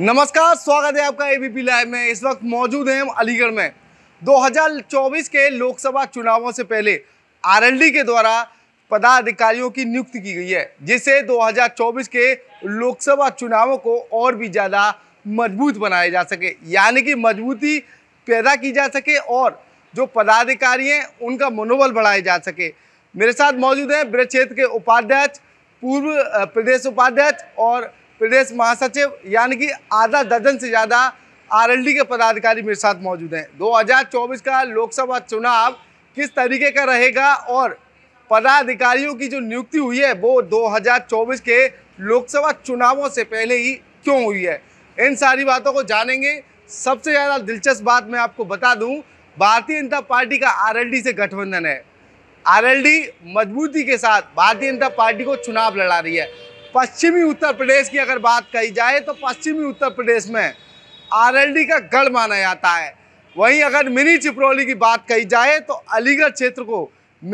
नमस्कार स्वागत है आपका एबीपी लाइव में इस वक्त मौजूद हैं हम अलीगढ़ में 2024 के लोकसभा चुनावों से पहले आरएलडी के द्वारा पदाधिकारियों की नियुक्ति की गई है जिससे 2024 के लोकसभा चुनावों को और भी ज़्यादा मजबूत बनाया जा सके यानी कि मजबूती पैदा की जा सके और जो पदाधिकारी हैं उनका मनोबल बढ़ाया जा सके मेरे साथ मौजूद हैं ब्रज क्षेत्र के उपाध्यक्ष पूर्व प्रदेश उपाध्यक्ष और प्रदेश महासचिव यानी कि आधा दर्जन से ज़्यादा आरएलडी के पदाधिकारी मेरे साथ मौजूद हैं 2024 का लोकसभा चुनाव किस तरीके का रहेगा और पदाधिकारियों की जो नियुक्ति हुई है वो 2024 के लोकसभा चुनावों से पहले ही क्यों हुई है इन सारी बातों को जानेंगे सबसे ज़्यादा दिलचस्प बात मैं आपको बता दूं भारतीय जनता पार्टी का आरएलडी से गठबंधन है आरएलडी मजबूती के साथ भारतीय जनता पार्टी को चुनाव लड़ा रही है पश्चिमी उत्तर प्रदेश की अगर बात कही जाए तो पश्चिमी उत्तर प्रदेश में आरएलडी का गढ़ माना जाता है वहीं अगर मिनी छिपरोली की बात कही जाए तो अलीगढ़ क्षेत्र को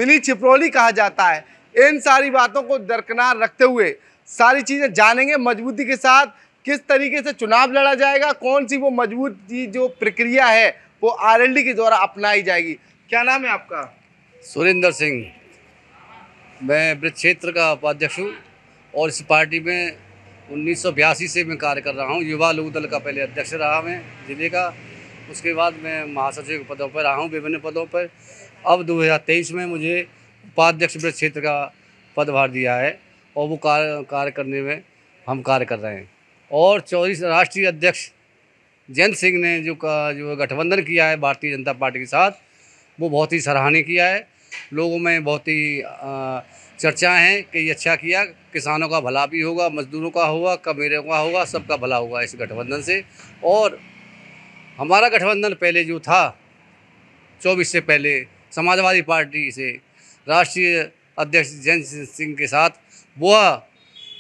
मिनी छिपरोली कहा जाता है इन सारी बातों को दरकिनार रखते हुए सारी चीज़ें जानेंगे मजबूती के साथ किस तरीके से चुनाव लड़ा जाएगा कौन सी वो मजबूती जो प्रक्रिया है वो आर के द्वारा अपनाई जाएगी क्या नाम है आपका सुरेंद्र सिंह मैं ब्रज क्षेत्र का उपाध्यक्ष हूँ और इस पार्टी में उन्नीस से मैं कार्य कर रहा हूँ युवा लोक दल का पहले अध्यक्ष रहा मैं जिले का उसके बाद मैं महासचिव के पदों पर रहा हूँ विभिन्न पदों पर अब 2023 में मुझे उपाध्यक्ष क्षेत्र का पदभार दिया है और वो कार्य कार्य करने में हम कार्य कर रहे हैं और चौबीस राष्ट्रीय अध्यक्ष जयंत सिंह ने जो का जो गठबंधन किया है भारतीय जनता पार्टी के साथ वो बहुत ही सराहनीय किया है लोगों में बहुत ही चर्चाएं हैं कि ये अच्छा किया किसानों का भला भी होगा मजदूरों का होगा कमेरों का होगा सबका भला होगा इस गठबंधन से और हमारा गठबंधन पहले जो था चौबीस से पहले समाजवादी पार्टी से राष्ट्रीय अध्यक्ष जयंत सिंह के साथ वह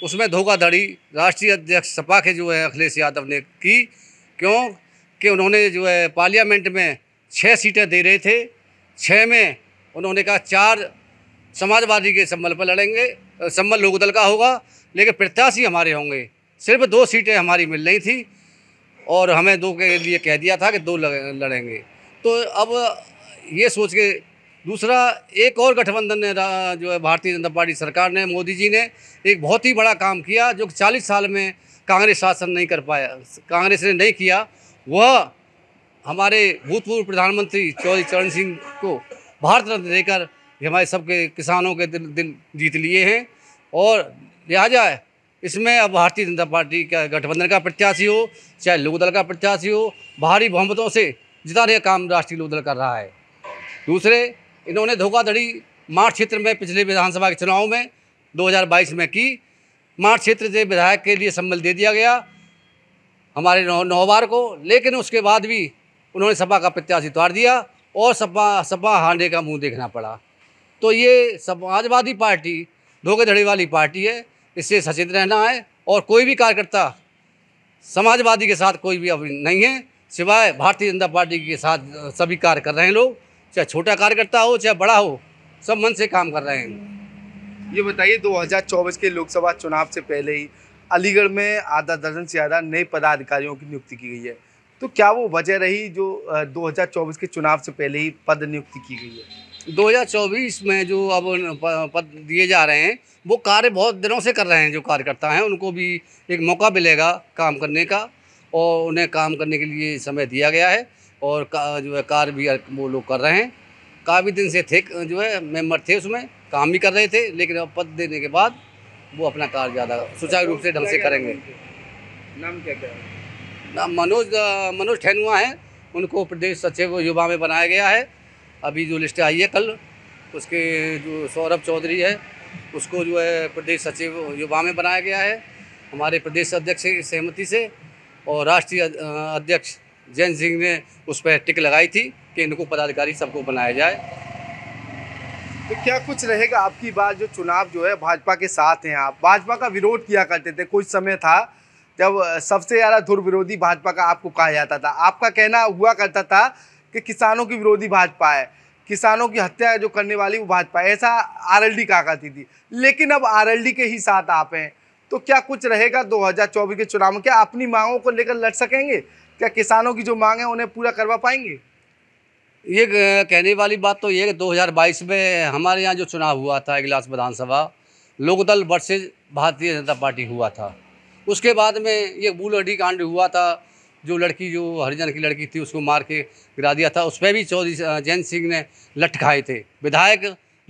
उसमें धोखाधड़ी राष्ट्रीय अध्यक्ष सपा के जो है अखिलेश यादव ने की क्यों कि उन्होंने जो है पार्लियामेंट में छः सीटें दे रहे थे छः में उन्होंने कहा चार समाजवादी के संबल पर लड़ेंगे संबल लोकदल का होगा लेकिन प्रत्याशी हमारे होंगे सिर्फ दो सीटें हमारी मिल रही थी और हमें दो के लिए कह दिया था कि दो लड़ेंगे तो अब ये सोच के दूसरा एक और गठबंधन ने जो है भारतीय जनता पार्टी सरकार ने मोदी जी ने एक बहुत ही बड़ा काम किया जो कि चालीस साल में कांग्रेस शासन नहीं कर पाया कांग्रेस ने नहीं किया वह हमारे भूतपूर्व प्रधानमंत्री चौधरी चरण सिंह को भारत रत्न देकर ये हमारे सबके किसानों के दिन दिन जीत लिए हैं और लिहाजा इसमें अब भारतीय जनता पार्टी का गठबंधन का प्रत्याशी हो चाहे लोकदल का प्रत्याशी हो भारी बहुमतों से जिताने का काम राष्ट्रीय लोकदल कर रहा है दूसरे इन्होंने धोखाधड़ी मार क्षेत्र में पिछले विधानसभा के चुनाव में 2022 में की मार क्षेत्र से विधायक के लिए संबल दे दिया गया हमारे नौबार को लेकिन उसके बाद भी उन्होंने सपा का प्रत्याशी उतार दिया और सपा सपा हारने का मुंह देखना पड़ा तो ये समाजवादी पार्टी धोखेधड़ी वाली पार्टी है इससे सचेत रहना है और कोई भी कार्यकर्ता समाजवादी के साथ कोई भी अभी नहीं है सिवाय भारतीय जनता पार्टी के साथ सभी कार्य कर रहे हैं लोग चाहे छोटा कार्यकर्ता हो चाहे बड़ा हो सब मन से काम कर रहे हैं ये बताइए 2024 के लोकसभा चुनाव से पहले ही अलीगढ़ में आधा दर्जन से ज़्यादा नए पदाधिकारियों की नियुक्ति की गई है तो क्या वो वजह रही जो 2024 के चुनाव से पहले ही पद नियुक्ति की गई है 2024 में जो अब पद दिए जा रहे हैं वो कार्य बहुत दिनों से कर रहे हैं जो कार्यकर्ता हैं उनको भी एक मौका मिलेगा काम करने का और उन्हें काम करने के लिए समय दिया गया है और जो है कार्य भी वो लोग कर रहे हैं काफ़ी दिन से थे जो है मेम्बर थे उसमें काम भी कर रहे थे लेकिन अब पद देने के बाद वो अपना कार्य ज़्यादा सुचारू रूप से ढंग से करेंगे नाम क्या क्या नाम मनोज मनोज ठेनुआ है उनको प्रदेश सचिव युवा में बनाया गया है अभी जो लिस्ट आई है कल उसके जो सौरभ चौधरी है उसको जो है प्रदेश सचिव युवा में बनाया गया है हमारे प्रदेश अध्यक्ष की सहमति से और राष्ट्रीय अध्यक्ष जयंत सिंह ने उस पर टिक लगाई थी कि इनको पदाधिकारी सबको बनाया जाए तो क्या कुछ रहेगा आपकी बात जो चुनाव जो है भाजपा के साथ हैं आप भाजपा का विरोध किया करते थे कुछ समय था जब सबसे ज़्यादा दुर्विरोधी विरोधी भाजपा का आपको कहा जाता था आपका कहना हुआ करता था कि किसानों की विरोधी भाजपा है किसानों की हत्या जो करने वाली वो भाजपा है ऐसा आरएलडी एल करती थी लेकिन अब आरएलडी के ही साथ आप हैं तो क्या कुछ रहेगा 2024 के चुनाव में क्या अपनी मांगों को लेकर लड़ सकेंगे क्या किसानों की जो मांग है उन्हें पूरा करवा पाएंगे ये कहने वाली बात तो ये कि बाईस में हमारे यहाँ जो चुनाव हुआ था इगलास विधानसभा लोकदल वर्सेज भारतीय जनता पार्टी हुआ था उसके बाद में ये बूल कांड हुआ था जो लड़की जो हरिजन की लड़की थी उसको मार के गिरा दिया था उस पर भी चौधरी जैन सिंह ने लटकाए खाए थे विधायक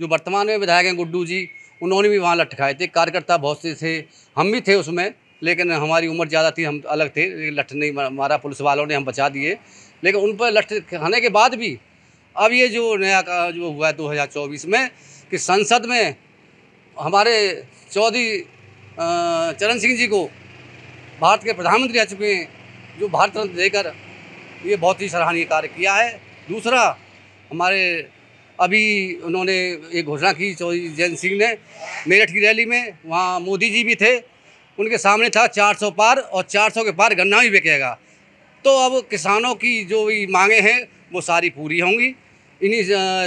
जो वर्तमान में विधायक हैं गुड्डू जी उन्होंने भी वहाँ लटकाए खाए थे कार्यकर्ता बहुत से थे हम भी थे उसमें लेकिन हमारी उम्र ज़्यादा थी हम अलग थे लेकिन लठ नहीं मारा पुलिस वालों ने हम बचा दिए लेकिन उन पर लठ खाने के बाद भी अब ये जो नया का जो हुआ है 2024 में कि संसद में हमारे चौधरी चरण सिंह जी को भारत के प्रधानमंत्री आ चुके हैं जो भारत रत्न देकर ये बहुत ही सराहनीय कार्य किया है दूसरा हमारे अभी उन्होंने ये घोषणा की चौधरी जयंत सिंह ने मेरठ की रैली में वहाँ मोदी जी भी थे उनके सामने था 400 पार और 400 के पार गन्ना भी बिकेगा तो अब किसानों की जो भी मांगे हैं वो सारी पूरी होंगी इन्हीं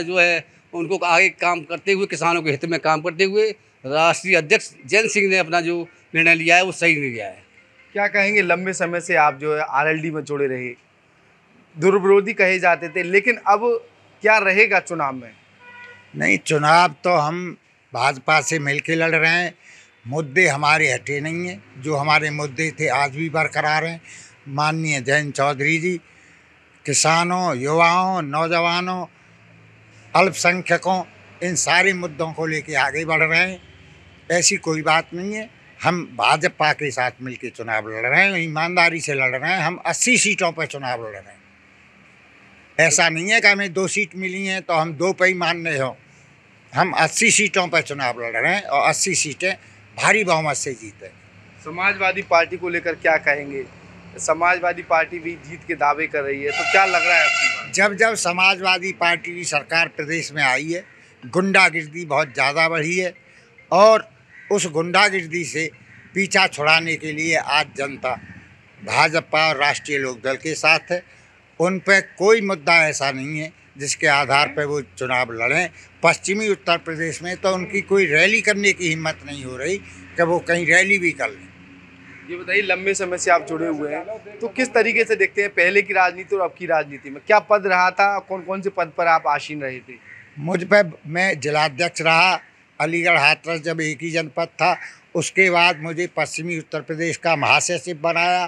जो है उनको आगे काम करते हुए किसानों के हित में काम करते हुए राष्ट्रीय अध्यक्ष जयंत सिंह ने अपना जो निर्णय लिया है वो सही लिया है क्या कहेंगे लंबे समय से आप जो है आरएलडी में जुड़े रहे दुर्विरोधी कहे जाते थे लेकिन अब क्या रहेगा चुनाव में नहीं चुनाव तो हम भाजपा से मिलकर लड़ रहे हैं मुद्दे हमारे हटे नहीं हैं जो हमारे मुद्दे थे आज भी बरकरार हैं माननीय जैन चौधरी जी किसानों युवाओं नौजवानों अल्पसंख्यकों इन सारे मुद्दों को लेकर आगे बढ़ रहे हैं ऐसी कोई बात नहीं है हम भाजपा के साथ मिलकर चुनाव लड़ रहे हैं ईमानदारी से लड़ रहे हैं हम 80 सीटों पर चुनाव लड़ रहे हैं ऐसा नहीं है कि हमें दो सीट मिली हैं तो हम दो पे ही रहे हो हम 80 सीटों पर चुनाव लड़ रहे हैं और 80 सीटें भारी बहुमत से जीते समाजवादी पार्टी को लेकर क्या कहेंगे समाजवादी पार्टी भी जीत के दावे कर रही है तो क्या लग रहा है जब जब समाजवादी पार्टी की सरकार प्रदेश में आई है गुंडागिर्दी बहुत ज़्यादा बढ़ी है और उस गुंडागिर्दी से पीछा छुड़ाने के लिए आज जनता भाजपा और राष्ट्रीय लोकदल के साथ है उन पर कोई मुद्दा ऐसा नहीं है जिसके आधार पर वो चुनाव लड़ें पश्चिमी उत्तर प्रदेश में तो उनकी कोई रैली करने की हिम्मत नहीं हो रही कि वो कहीं रैली भी कर लें ये बताइए लंबे समय से आप जुड़े हुए हैं तो किस तरीके से देखते हैं पहले की राजनीति और अब की राजनीति में क्या पद रहा था कौन कौन से पद पर आप आसीन रहे थे मुझ पर मैं जिलाध्यक्ष रहा अलीगढ़ हाथरस जब एक ही जनपद था उसके बाद मुझे पश्चिमी उत्तर प्रदेश का महासचिव बनाया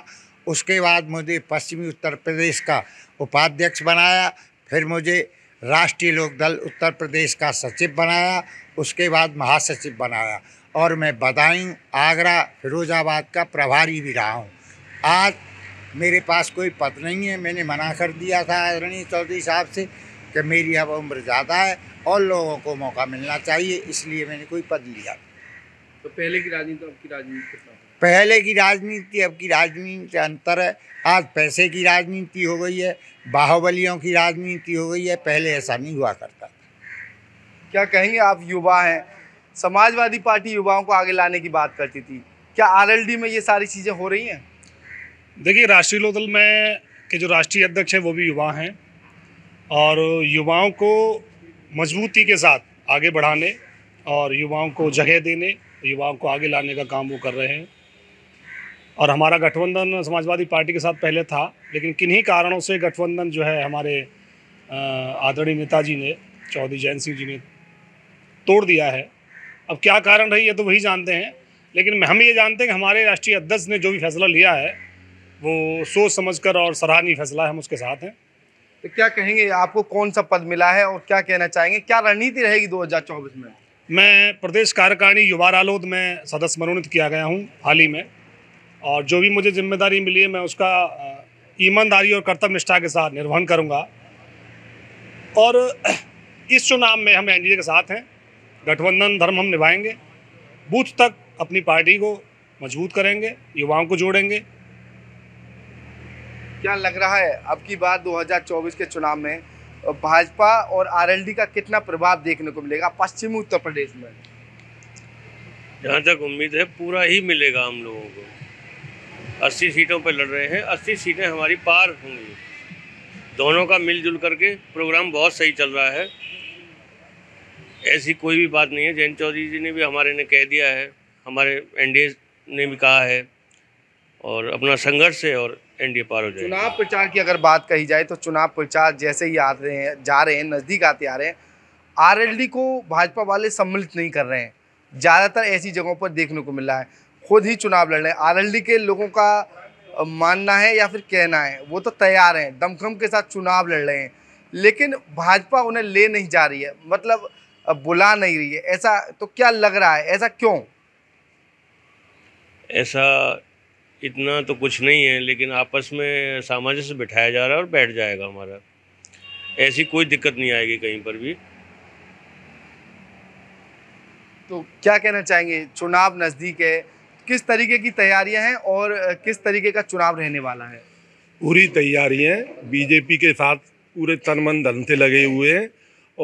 उसके बाद मुझे पश्चिमी उत्तर प्रदेश का उपाध्यक्ष बनाया फिर मुझे राष्ट्रीय लोकदल उत्तर प्रदेश का सचिव बनाया उसके बाद महासचिव बनाया और मैं बदायूं आगरा फिरोजाबाद का प्रभारी भी रहा हूँ आज मेरे पास कोई पद नहीं है मैंने मना कर दिया था आदरणीय चौधरी साहब से कि मेरी अब उम्र ज़्यादा है और लोगों को मौका मिलना चाहिए इसलिए मैंने कोई पद लिया तो पहले की राजनीति अब की राजनीति पहले की राजनीति अब की राजनीति अंतर है आज पैसे की राजनीति हो गई है बाहुबलियों की राजनीति हो गई है पहले ऐसा नहीं हुआ करता था क्या कहेंगे आप युवा हैं समाजवादी पार्टी युवाओं को आगे लाने की बात करती थी क्या आरएलडी में ये सारी चीज़ें हो रही हैं देखिए राष्ट्रीय लोकदल में के जो राष्ट्रीय अध्यक्ष हैं वो भी युवा हैं और युवाओं को मजबूती के साथ आगे बढ़ाने और युवाओं को जगह देने युवाओं को आगे लाने का काम वो कर रहे हैं और हमारा गठबंधन समाजवादी पार्टी के साथ पहले था लेकिन किन्हीं कारणों से गठबंधन जो है हमारे आदरणीय नेताजी ने चौधरी जैन सिंह जी ने तोड़ दिया है अब क्या कारण रही है तो वही जानते हैं लेकिन हम ये जानते हैं कि हमारे राष्ट्रीय अध्यक्ष ने जो भी फैसला लिया है वो सोच समझकर और सराहनीय फैसला है हम उसके साथ हैं तो क्या कहेंगे आपको कौन सा पद मिला है और क्या कहना चाहेंगे क्या रणनीति रहेगी 2024 में मैं प्रदेश कार्यकारिणी युवा रालोद में सदस्य मनोनीत किया गया हूँ हाल ही में और जो भी मुझे जिम्मेदारी मिली है मैं उसका ईमानदारी और कर्तव्य निष्ठा के साथ निर्वहन करूँगा और इस चुनाव में हम एनडीए के साथ हैं गठबंधन धर्म हम निभाएंगे बूथ तक अपनी पार्टी को मजबूत करेंगे युवाओं को जोड़ेंगे क्या लग रहा है अब की बार 2024 के चुनाव में भाजपा और आरएलडी का कितना प्रभाव देखने को मिलेगा पश्चिमी उत्तर प्रदेश में जहाँ तक उम्मीद है पूरा ही मिलेगा हम लोगों को 80 सीटों पर लड़ रहे हैं 80 सीटें हमारी पार होंगी दोनों का मिलजुल करके प्रोग्राम बहुत सही चल रहा है ऐसी कोई भी बात नहीं है जयंत चौधरी जी ने भी हमारे ने कह दिया है हमारे एन ने भी कहा है और अपना संघर्ष है और एनडीए पार हो जाए चुनाव प्रचार की अगर बात कही जाए तो चुनाव प्रचार जैसे ही आ रहे हैं जा रहे हैं नज़दीक आते आ रहे हैं आर को भाजपा वाले सम्मिलित नहीं कर रहे हैं ज़्यादातर ऐसी जगहों पर देखने को मिल रहा है खुद ही चुनाव लड़ रहे हैं आर के लोगों का मानना है या फिर कहना है वो तो तैयार हैं दमखम के साथ चुनाव लड़ रहे हैं लेकिन भाजपा उन्हें ले नहीं जा रही है मतलब बुला नहीं रही है ऐसा तो क्या लग रहा है ऐसा क्यों ऐसा इतना तो कुछ नहीं है लेकिन आपस में सामंजस्य बिठाया जा रहा है और बैठ जाएगा हमारा ऐसी कोई दिक्कत नहीं आएगी कहीं पर भी तो क्या कहना चाहेंगे चुनाव नज़दीक है किस तरीके की तैयारियां हैं और किस तरीके का चुनाव रहने वाला है पूरी तैयारियां बीजेपी के साथ पूरे तन मन धन से लगे हुए हैं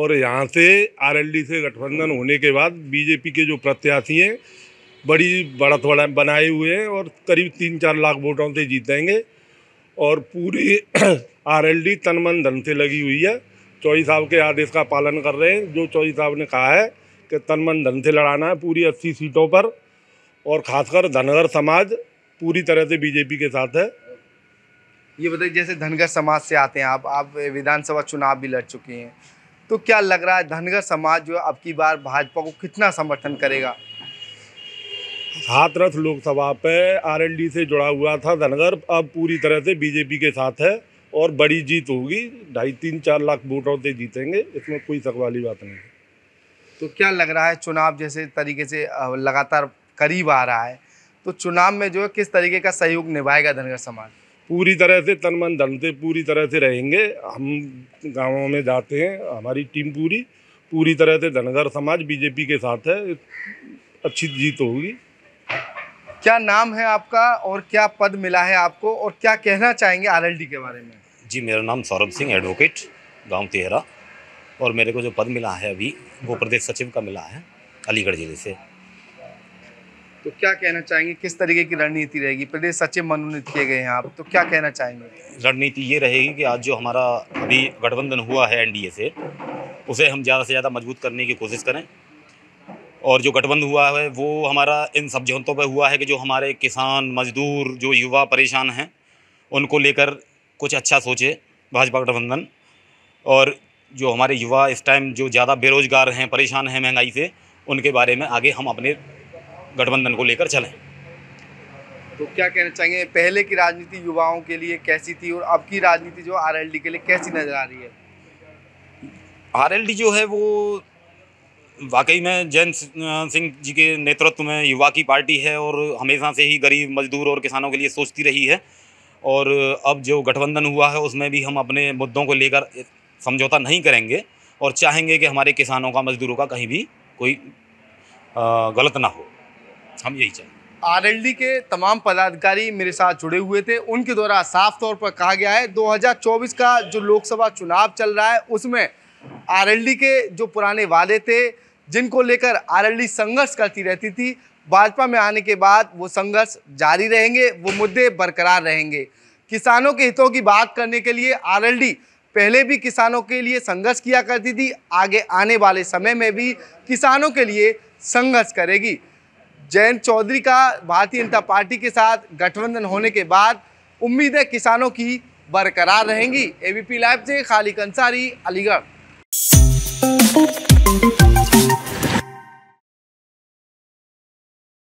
और यहाँ से आरएलडी से गठबंधन होने के बाद बीजेपी के जो प्रत्याशी हैं बड़ी बढ़त बनाए हुए हैं और करीब तीन चार लाख वोटों से जीतेंगे और पूरी आरएलडी तन मन धन से लगी हुई है चौधरी साहब के आदेश का पालन कर रहे हैं जो चौधरी साहब ने कहा है कि तन मन धन से लड़ाना है पूरी अस्सी सीटों पर और खासकर धनगर समाज पूरी तरह से बीजेपी के साथ है ये बताइए जैसे धनगर समाज से आते हैं आप आप विधानसभा चुनाव भी लड़ चुके हैं तो क्या लग रहा है धनगर समाज जो अब की बार भाजपा को कितना समर्थन करेगा हाथरस लोकसभा पे आरएलडी से जुड़ा हुआ था धनगर अब पूरी तरह से बीजेपी के साथ है और बड़ी जीत होगी ढाई तीन चार लाख वोटों से जीतेंगे इसमें कोई शक वाली बात नहीं तो क्या लग रहा है चुनाव जैसे तरीके से लगातार करीब आ रहा है तो चुनाव में जो है किस तरीके का सहयोग निभाएगा धनगर समाज पूरी तरह से तन मन धन से पूरी तरह से रहेंगे हम गांवों में जाते हैं हमारी टीम पूरी पूरी तरह से धनगर समाज बीजेपी के साथ है अच्छी जीत होगी क्या नाम है आपका और क्या पद मिला है आपको और क्या कहना चाहेंगे आरएलडी के बारे में जी मेरा नाम सौरभ सिंह एडवोकेट गांव तेहरा और मेरे को जो पद मिला है अभी वो प्रदेश सचिव का मिला है अलीगढ़ ज़िले से तो क्या कहना चाहेंगे किस तरीके की रणनीति रहेगी प्रदेश सचिव मनोनीत किए गए हैं आप तो क्या कहना चाहेंगे रणनीति ये रहेगी कि आज जो हमारा अभी गठबंधन हुआ है एनडीए से उसे हम ज़्यादा से ज़्यादा मजबूत करने की कोशिश करें और जो गठबंध हुआ है वो हमारा इन समझौतों पर हुआ है कि जो हमारे किसान मजदूर जो युवा परेशान हैं उनको लेकर कुछ अच्छा सोचे भाजपा गठबंधन और जो हमारे युवा इस टाइम जो ज़्यादा बेरोजगार हैं परेशान हैं महंगाई से उनके बारे में आगे हम अपने गठबंधन को लेकर चलें तो क्या कहना चाहेंगे पहले की राजनीति युवाओं के लिए कैसी थी और अब की राजनीति जो आरएलडी के लिए कैसी नज़र आ रही है आरएलडी जो है वो वाकई में जैन सिंह जी के नेतृत्व में युवा की पार्टी है और हमेशा से ही गरीब मजदूर और किसानों के लिए सोचती रही है और अब जो गठबंधन हुआ है उसमें भी हम अपने मुद्दों को लेकर समझौता नहीं करेंगे और चाहेंगे कि हमारे किसानों का मजदूरों का कहीं भी कोई गलत ना हो हम यही चाहेंगे आर के तमाम पदाधिकारी मेरे साथ जुड़े हुए थे उनके द्वारा साफ तौर पर कहा गया है 2024 का जो लोकसभा चुनाव चल रहा है उसमें आर के जो पुराने वादे थे जिनको लेकर आरएलडी संघर्ष करती रहती थी भाजपा में आने के बाद वो संघर्ष जारी रहेंगे वो मुद्दे बरकरार रहेंगे किसानों के हितों की बात करने के लिए आरएलडी पहले भी किसानों के लिए संघर्ष किया करती थी आगे आने वाले समय में भी किसानों के लिए संघर्ष करेगी जयंत चौधरी का भारतीय जनता पार्टी के साथ गठबंधन होने के बाद उम्मीद है किसानों की बरकरार रहेंगी एबीपी लाइव से खालिक अंसारी अलीगढ़